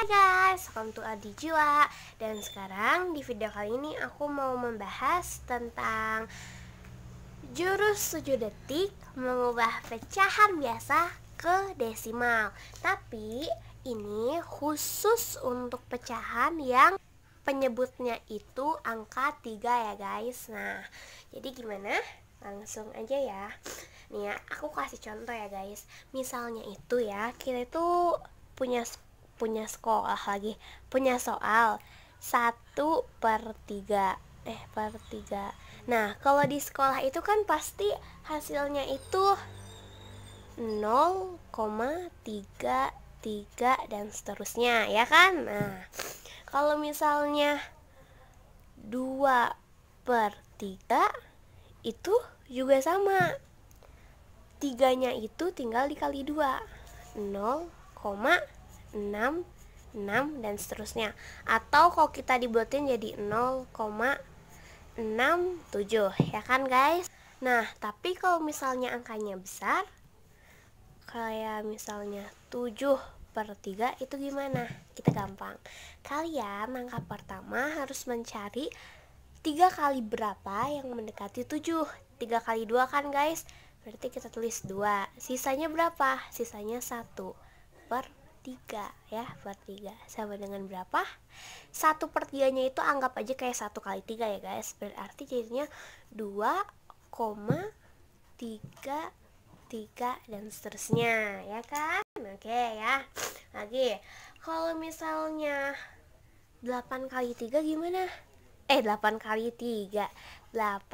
Hai guys, welcome to Adi Jiwa Dan sekarang di video kali ini aku mau membahas tentang Jurus 7 detik mengubah pecahan biasa ke desimal Tapi ini khusus untuk pecahan yang penyebutnya itu angka 3 ya guys Nah, jadi gimana? Langsung aja ya Nih ya, aku kasih contoh ya guys Misalnya itu ya, kita itu punya punya sekolah lagi punya soal satu per tiga eh per tiga nah kalau di sekolah itu kan pasti hasilnya itu 0,33 dan seterusnya ya kan nah kalau misalnya 2 per 3 itu juga sama tiganya itu tinggal dikali 2 0, 6 6 dan seterusnya atau kalau kita dibuatin jadi 0,67 ya kan guys nah tapi kalau misalnya angkanya besar kayak misalnya 7 per 3 itu gimana? kita gampang kalian angka pertama harus mencari 3 kali berapa yang mendekati 7 3 kali 2 kan guys berarti kita tulis 2 sisanya berapa? sisanya 1 per 3 ya per 3 sama dengan berapa? 1 per 3 nya itu anggap aja kayak 1 kali 3 ya guys berarti jadinya 2, 3 3 dan seterusnya ya kan oke okay, ya lagi kalau misalnya 8 kali 3 gimana eh 8 kali 3 8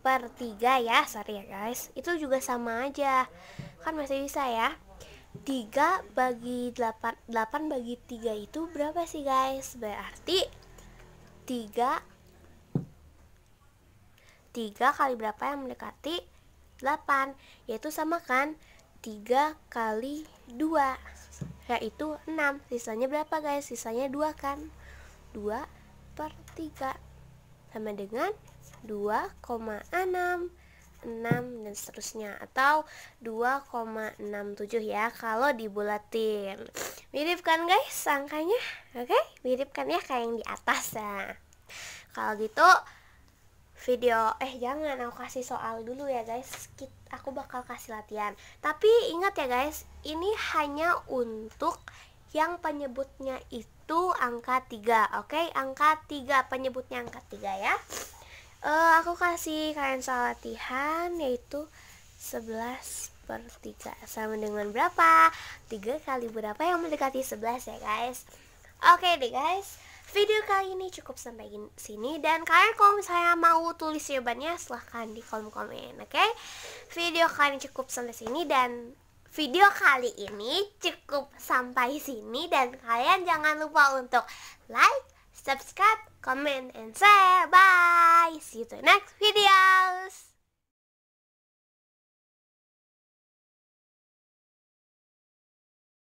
per 3 ya sorry ya guys itu juga sama aja kan masih bisa ya 3 bagi 8 8 bagi 3 itu berapa sih guys? Berarti 3 3 kali berapa yang mendekati 8 Yaitu sama kan 3 kali 2 Yaitu 6 Sisanya berapa guys? Sisanya 2 kan 2 per 3 Sama dengan 2,6 6 dan seterusnya atau 2,67 ya kalau dibulatin mirip kan guys angkanya oke okay? mirip kan ya kayak yang di atas ya kalau gitu video eh jangan aku kasih soal dulu ya guys aku bakal kasih latihan tapi ingat ya guys ini hanya untuk yang penyebutnya itu angka 3 oke okay? angka 3 penyebutnya angka 3 ya uh, aku kasih kalian soal latihan yaitu 11 per 3 sama dengan berapa? 3 kali berapa yang mendekati 11 ya guys Oke okay deh guys Video kali ini cukup sampai sini dan kalian kalau misalnya mau tulis jawabannya silahkan di kolom komen oke okay? Video kali ini cukup sampai sini dan video kali ini cukup sampai sini dan kalian jangan lupa untuk like subscribe, comment, and share. Bye. See you to next videos.